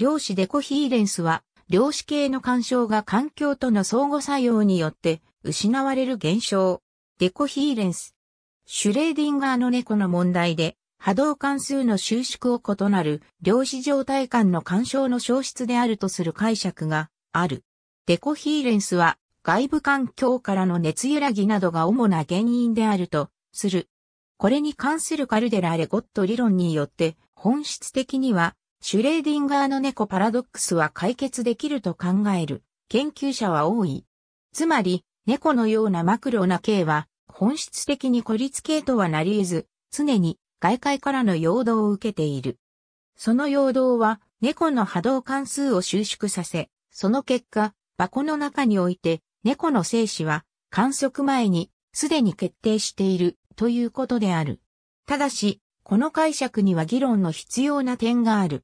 量子デコヒーレンスは、量子系の干渉が環境との相互作用によって失われる現象。デコヒーレンス。シュレーディンガーの猫の問題で、波動関数の収縮を異なる量子状態間の干渉の消失であるとする解釈がある。デコヒーレンスは外部環境からの熱揺らぎなどが主な原因であるとする。これに関するカルデラ・レゴット理論によって本質的にはシュレーディンガーの猫パラドックスは解決できると考える研究者は多い。つまり、猫のようなマクロな形は本質的に孤立形とはなり得ず、常に外界からの陽動を受けている。その陽動は猫の波動関数を収縮させ、その結果、箱の中において猫の生死は観測前にすでに決定しているということである。ただし、この解釈には議論の必要な点がある。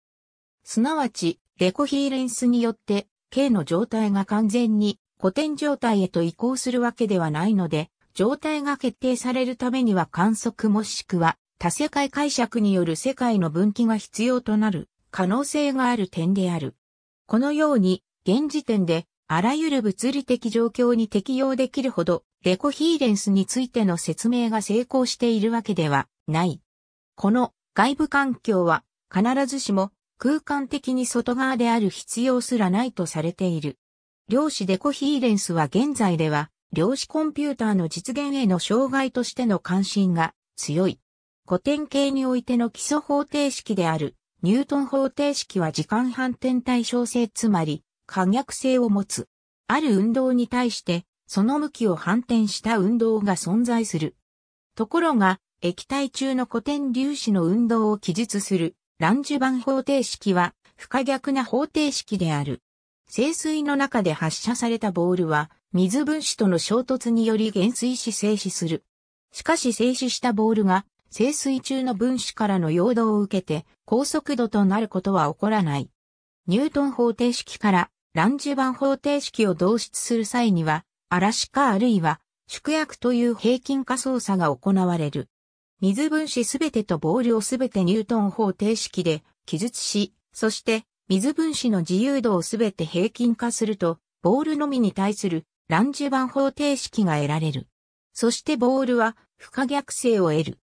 すなわち、デコヒーレンスによって、K の状態が完全に古典状態へと移行するわけではないので、状態が決定されるためには観測もしくは多世界解釈による世界の分岐が必要となる可能性がある点である。このように、現時点であらゆる物理的状況に適用できるほど、デコヒーレンスについての説明が成功しているわけではない。この外部環境は必ずしも空間的に外側である必要すらないとされている。量子デコヒーレンスは現在では、量子コンピューターの実現への障害としての関心が強い。古典系においての基礎方程式である、ニュートン方程式は時間反転対称性つまり、可逆性を持つ。ある運動に対して、その向きを反転した運動が存在する。ところが、液体中の古典粒子の運動を記述するランジュバン方程式は不可逆な方程式である。清水の中で発射されたボールは水分子との衝突により減衰し静止する。しかし静止したボールが清水中の分子からの陽動を受けて高速度となることは起こらない。ニュートン方程式からランジュバン方程式を導出する際には、嵐かあるいは縮約という平均化操作が行われる。水分子すべてとボールをすべてニュートン方程式で記述し、そして水分子の自由度をすべて平均化すると、ボールのみに対するランジュバン方程式が得られる。そしてボールは不可逆性を得る。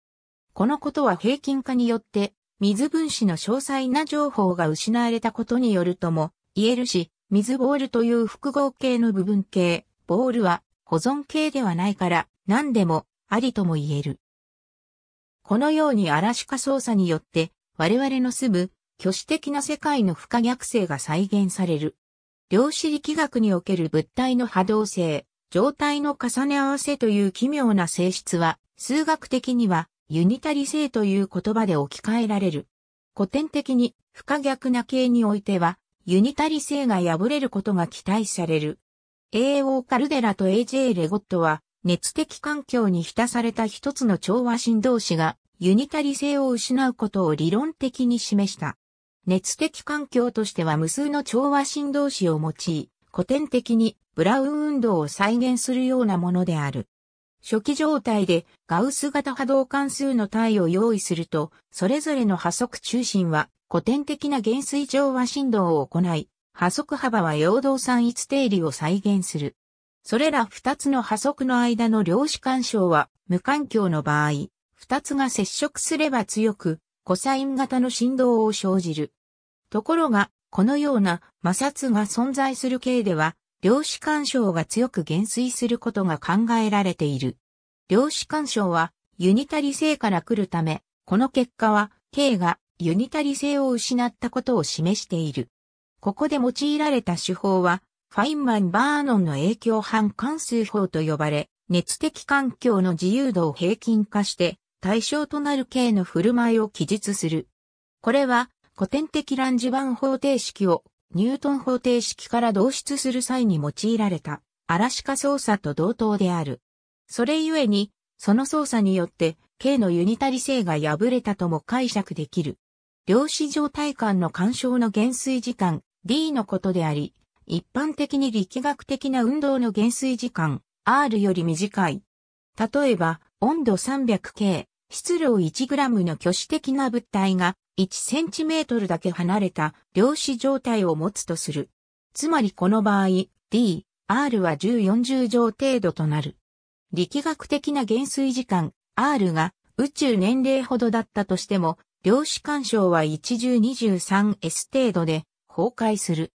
このことは平均化によって水分子の詳細な情報が失われたことによるとも言えるし、水ボールという複合形の部分形、ボールは保存形ではないから何でもありとも言える。このように嵐化操作によって、我々の住む、巨視的な世界の不可逆性が再現される。量子力学における物体の波動性、状態の重ね合わせという奇妙な性質は、数学的には、ユニタリ性という言葉で置き換えられる。古典的に、不可逆な形においては、ユニタリ性が破れることが期待される。A.O. カルデラと A.J. レゴットは、熱的環境に浸された一つの調和振動子がユニタリ性を失うことを理論的に示した。熱的環境としては無数の調和振動子を用い、古典的にブラウン運動を再現するようなものである。初期状態でガウス型波動関数の体を用意すると、それぞれの波速中心は古典的な減衰調和振動を行い、波速幅は陽動散逸定理を再現する。それら二つの波速の間の量子干渉は無環境の場合、二つが接触すれば強く、コサイン型の振動を生じる。ところが、このような摩擦が存在する系では、量子干渉が強く減衰することが考えられている。量子干渉はユニタリ性から来るため、この結果は K がユニタリ性を失ったことを示している。ここで用いられた手法はファインマン・バーノンの影響反関数法と呼ばれ、熱的環境の自由度を平均化して対象となる形の振る舞いを記述する。これは古典的ランジバン方程式をニュートン方程式から導出する際に用いられたアラシカ操作と同等である。それゆえに、その操作によって K のユニタリ性が破れたとも解釈できる。量子状態間の干渉の減衰時間 D のことであり、一般的に力学的な運動の減衰時間、R より短い。例えば、温度 300K、質量 1g の挙手的な物体が 1cm だけ離れた量子状態を持つとする。つまりこの場合、D、R は1040乗程度となる。力学的な減衰時間、R が宇宙年齢ほどだったとしても、量子干渉は1023 S 程度で崩壊する。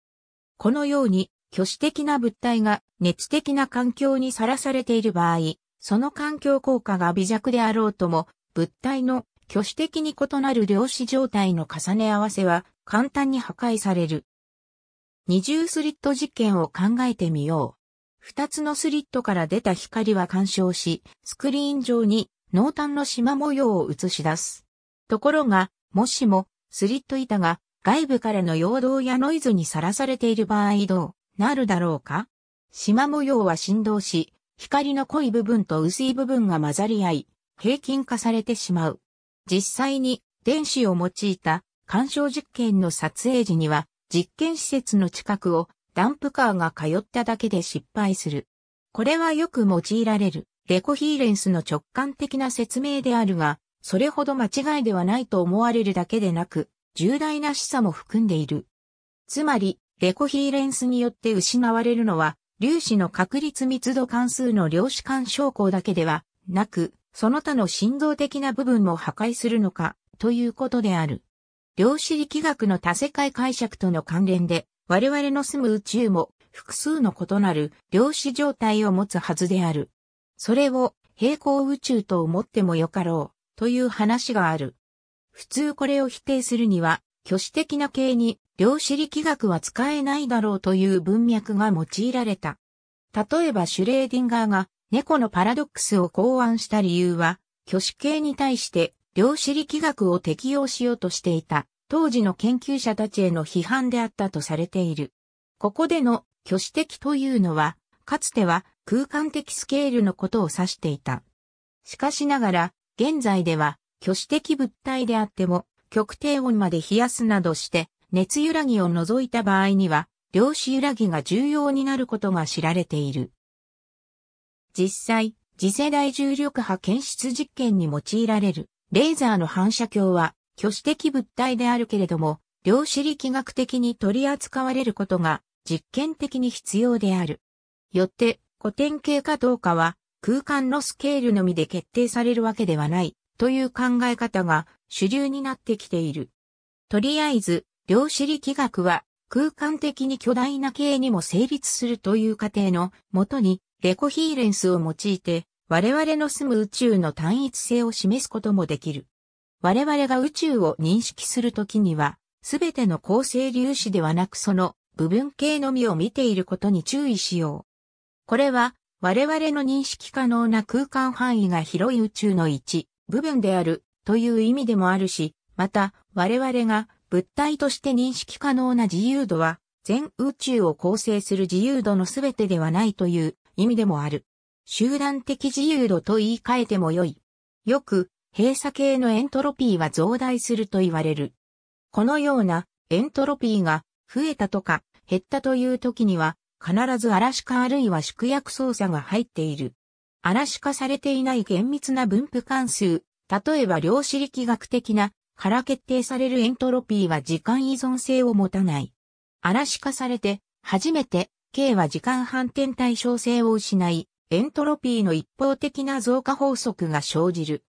このように、挙手的な物体が熱的な環境にさらされている場合、その環境効果が微弱であろうとも、物体の挙手的に異なる量子状態の重ね合わせは簡単に破壊される。二重スリット実験を考えてみよう。二つのスリットから出た光は干渉し、スクリーン上に濃淡の縞模様を映し出す。ところが、もしもスリット板が外部からの陽動やノイズにさらされている場合どうなるだろうか縞模様は振動し、光の濃い部分と薄い部分が混ざり合い、平均化されてしまう。実際に電子を用いた干渉実験の撮影時には、実験施設の近くをダンプカーが通っただけで失敗する。これはよく用いられるレコヒーレンスの直感的な説明であるが、それほど間違いではないと思われるだけでなく、重大な示唆も含んでいる。つまり、デコヒーレンスによって失われるのは、粒子の確率密度関数の量子間証拠だけではなく、その他の振動的な部分も破壊するのか、ということである。量子力学の多世界解釈との関連で、我々の住む宇宙も複数の異なる量子状態を持つはずである。それを平行宇宙と思ってもよかろうという話がある。普通これを否定するには、挙手的な形に量子力学は使えないだろうという文脈が用いられた。例えばシュレーディンガーが猫のパラドックスを考案した理由は、挙手形に対して量子力学を適用しようとしていた当時の研究者たちへの批判であったとされている。ここでの挙手的というのは、かつては空間的スケールのことを指していた。しかしながら、現在では挙手的物体であっても、極低温まで冷やすなどして、熱揺らぎを除いた場合には、量子揺らぎが重要になることが知られている。実際、次世代重力波検出実験に用いられる、レーザーの反射鏡は、挙手的物体であるけれども、量子力学的に取り扱われることが、実験的に必要である。よって、古典型かどうかは、空間のスケールのみで決定されるわけではない。という考え方が主流になってきている。とりあえず、量子力学は空間的に巨大な形にも成立するという過程のもとにデコヒーレンスを用いて我々の住む宇宙の単一性を示すこともできる。我々が宇宙を認識するときには、全ての構成粒子ではなくその部分形のみを見ていることに注意しよう。これは我々の認識可能な空間範囲が広い宇宙の位置、部分であるという意味でもあるし、また我々が物体として認識可能な自由度は全宇宙を構成する自由度の全てではないという意味でもある。集団的自由度と言い換えてもよい。よく閉鎖系のエントロピーは増大すると言われる。このようなエントロピーが増えたとか減ったという時には必ず嵐かあるいは縮約操作が入っている。嵐化されていない厳密な分布関数、例えば量子力学的なから決定されるエントロピーは時間依存性を持たない。嵐化されて、初めて、K は時間反転対称性を失い、エントロピーの一方的な増加法則が生じる。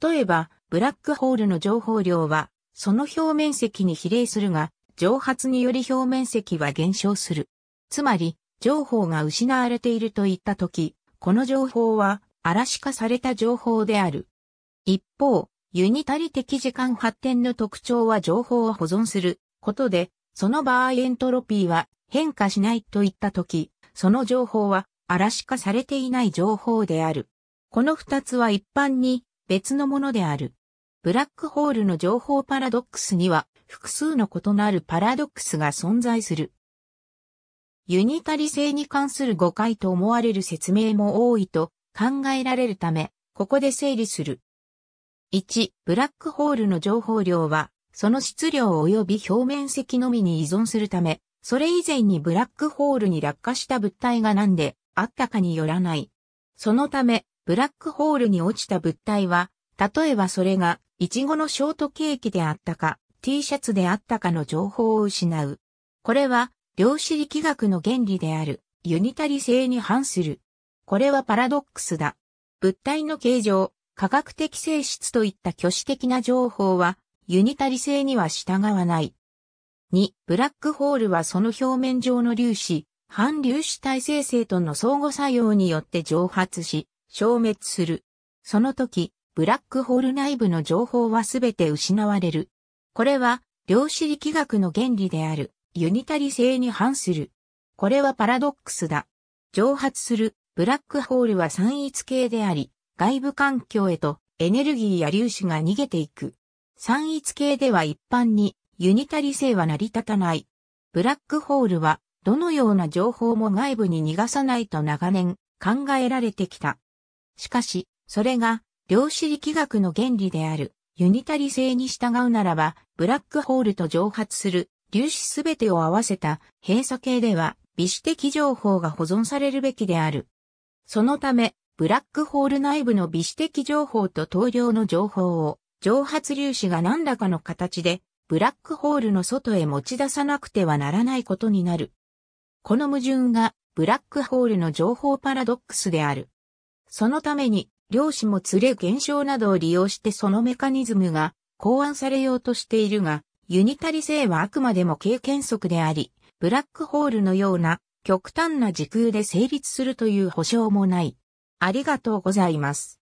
例えば、ブラックホールの情報量は、その表面積に比例するが、蒸発により表面積は減少する。つまり、情報が失われているといったとき、この情報は嵐化された情報である。一方、ユニタリ的時間発展の特徴は情報を保存することで、その場合エントロピーは変化しないといったとき、その情報は嵐化されていない情報である。この二つは一般に別のものである。ブラックホールの情報パラドックスには複数の異なるパラドックスが存在する。ユニタリ性に関する誤解と思われる説明も多いと考えられるため、ここで整理する。1、ブラックホールの情報量は、その質量及び表面積のみに依存するため、それ以前にブラックホールに落下した物体が何であったかによらない。そのため、ブラックホールに落ちた物体は、例えばそれが、イチゴのショートケーキであったか、T シャツであったかの情報を失う。これは、量子力学の原理であるユニタリ性に反する。これはパラドックスだ。物体の形状、科学的性質といった挙手的な情報はユニタリ性には従わない。2、ブラックホールはその表面上の粒子、反粒子体生性との相互作用によって蒸発し、消滅する。その時、ブラックホール内部の情報はすべて失われる。これは、量子力学の原理である、ユニタリ性に反する。これはパラドックスだ。蒸発するブラックホールは散逸系であり、外部環境へとエネルギーや粒子が逃げていく。散逸系では一般にユニタリ性は成り立たない。ブラックホールはどのような情報も外部に逃がさないと長年考えられてきた。しかし、それが量子力学の原理であるユニタリ性に従うならば、ブラックホールと蒸発する粒子すべてを合わせた閉鎖形では微子的情報が保存されるべきである。そのため、ブラックホール内部の微子的情報と等量の情報を蒸発粒子が何らかの形でブラックホールの外へ持ち出さなくてはならないことになる。この矛盾がブラックホールの情報パラドックスである。そのために量子も連れ現象などを利用してそのメカニズムが考案されようとしているが、ユニタリ性はあくまでも経験則であり、ブラックホールのような極端な時空で成立するという保証もない。ありがとうございます。